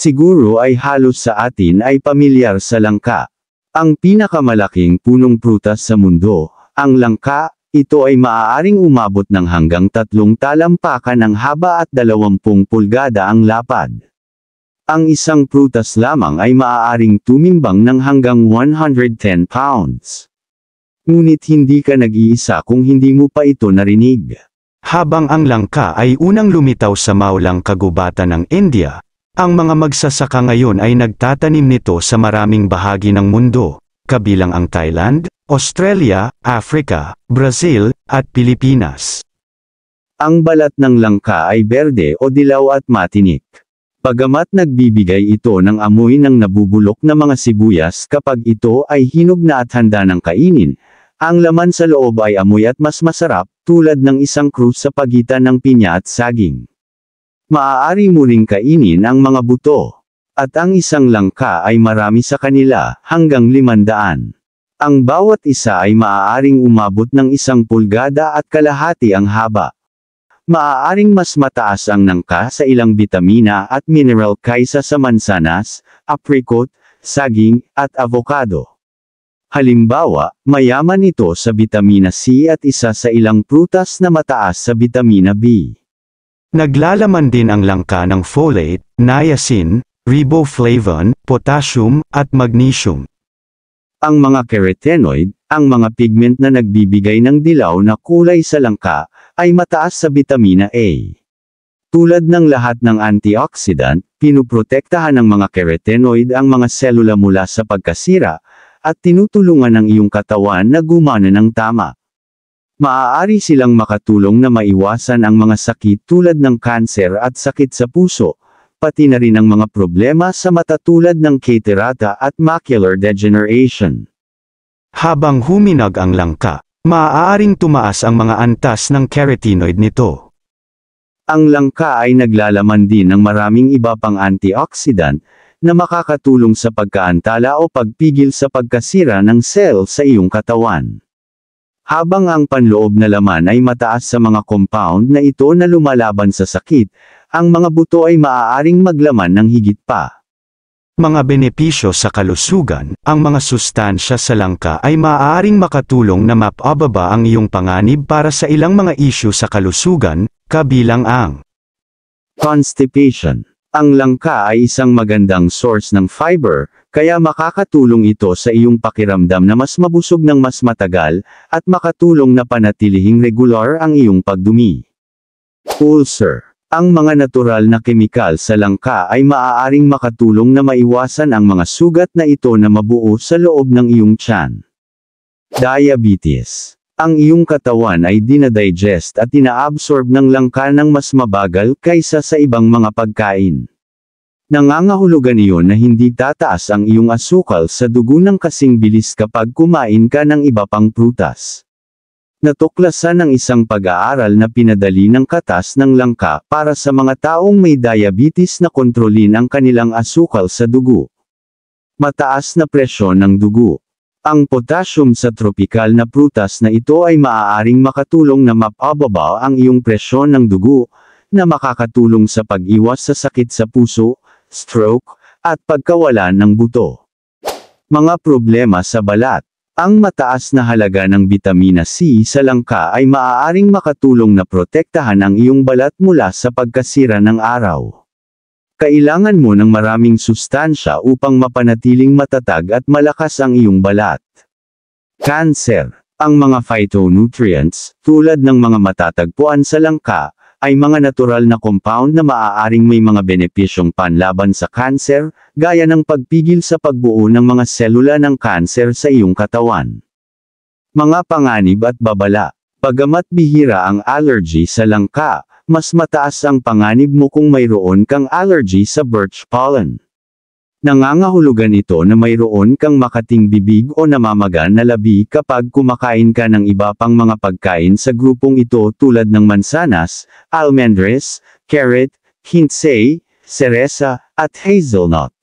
siguro ay halos sa atin ay pamilyar sa langka. Ang pinakamalaking punong prutas sa mundo, ang langka, ito ay maaaring umabot ng hanggang tatlong talampakan ng haba at dalawampung pulgada ang lapad. Ang isang prutas lamang ay maaaring tumimbang ng hanggang 110 pounds. Ngunit hindi ka nag-iisa kung hindi mo pa ito narinig. Habang ang langka ay unang lumitaw sa maulang kagubatan ng India, ang mga magsasaka ngayon ay nagtatanim nito sa maraming bahagi ng mundo, kabilang ang Thailand, Australia, Africa, Brazil, at Pilipinas. Ang balat ng langka ay berde o dilaw at matinik. Pagamat nagbibigay ito ng amoy ng nabubulok na mga sibuyas kapag ito ay hinog na at handa ng kainin, ang laman sa loob ay amoy at mas masarap, tulad ng isang cruise sa pagitan ng pinya at saging. Maaari mo ring kainin ang mga buto. At ang isang langka ay marami sa kanila, hanggang limandaan. Ang bawat isa ay maaaring umabot ng isang pulgada at kalahati ang haba. Maaaring mas mataas ang nangka sa ilang bitamina at mineral kaysa sa mansanas, apricot, saging, at avocado. Halimbawa, mayaman ito sa bitamina C at isa sa ilang prutas na mataas sa bitamina B. Naglalaman din ang langka ng folate, niacin, riboflavin, potassium, at magnesium. Ang mga carotenoid, ang mga pigment na nagbibigay ng dilaw na kulay sa langka, ay mataas sa vitamina A. Tulad ng lahat ng antioxidant, pinuprotektahan ng mga carotenoid ang mga selula mula sa pagkasira, at tinutulungan ng iyong katawan na gumana ng tama. Maaari silang makatulong na maiwasan ang mga sakit tulad ng kanser at sakit sa puso, pati na rin ang mga problema sa mata tulad ng catarata at macular degeneration. Habang huminag ang langka, maaaring tumaas ang mga antas ng carotenoid nito. Ang langka ay naglalaman din ng maraming iba pang antioxidant na makakatulong sa pagkaantala o pagpigil sa pagkasira ng cell sa iyong katawan. Habang ang panloob na laman ay mataas sa mga compound na ito na lumalaban sa sakit, ang mga buto ay maaaring maglaman ng higit pa. Mga benepisyo sa kalusugan, ang mga sustansya sa langka ay maaaring makatulong na mapababa ang iyong panganib para sa ilang mga isyu sa kalusugan, kabilang ang constipation, ang langka ay isang magandang source ng fiber, kaya makakatulong ito sa iyong pakiramdam na mas mabusog ng mas matagal, at makatulong na panatilihing regular ang iyong pagdumi. Ulcer Ang mga natural na kemikal sa langka ay maaaring makatulong na maiwasan ang mga sugat na ito na mabuo sa loob ng iyong tiyan. Diabetes ang iyong katawan ay dinadigest at inaabsorb ng langka ng mas mabagal kaysa sa ibang mga pagkain. Nangangahulugan iyon na hindi tataas ang iyong asukal sa dugo ng kasing bilis kapag kumain ka ng iba pang prutas. Natuklasan ng isang pag-aaral na pinadali ng katas ng langka para sa mga taong may diabetes na kontrolin ang kanilang asukal sa dugo. Mataas na presyon ng dugo. Ang potassium sa tropical na prutas na ito ay maaaring makatulong na mapababa ang iyong presyon ng dugo, na makakatulong sa pag-iwas sa sakit sa puso, stroke, at pagkawalan ng buto. Mga problema sa balat ang mataas na halaga ng bitamina C sa langka ay maaaring makatulong na protektahan ang iyong balat mula sa pagkasira ng araw. Kailangan mo ng maraming sustansya upang mapanatiling matatag at malakas ang iyong balat. Cancer Ang mga phytonutrients, tulad ng mga matatagpuan sa langka, ay mga natural na compound na maaaring may mga benepisyong panlaban sa kanser, gaya ng pagpigil sa pagbuo ng mga selula ng kanser sa iyong katawan. Mga panganib at babala Pagamat bihira ang allergy sa langka, mas mataas ang panganib mo kung mayroon kang allergy sa birch pollen. Nangangahulugan ito na mayroon kang makating bibig o namamaga na labi kapag kumakain ka ng iba pang mga pagkain sa grupong ito tulad ng mansanas, almendres, carrot, kinsey, cereza, at hazelnut.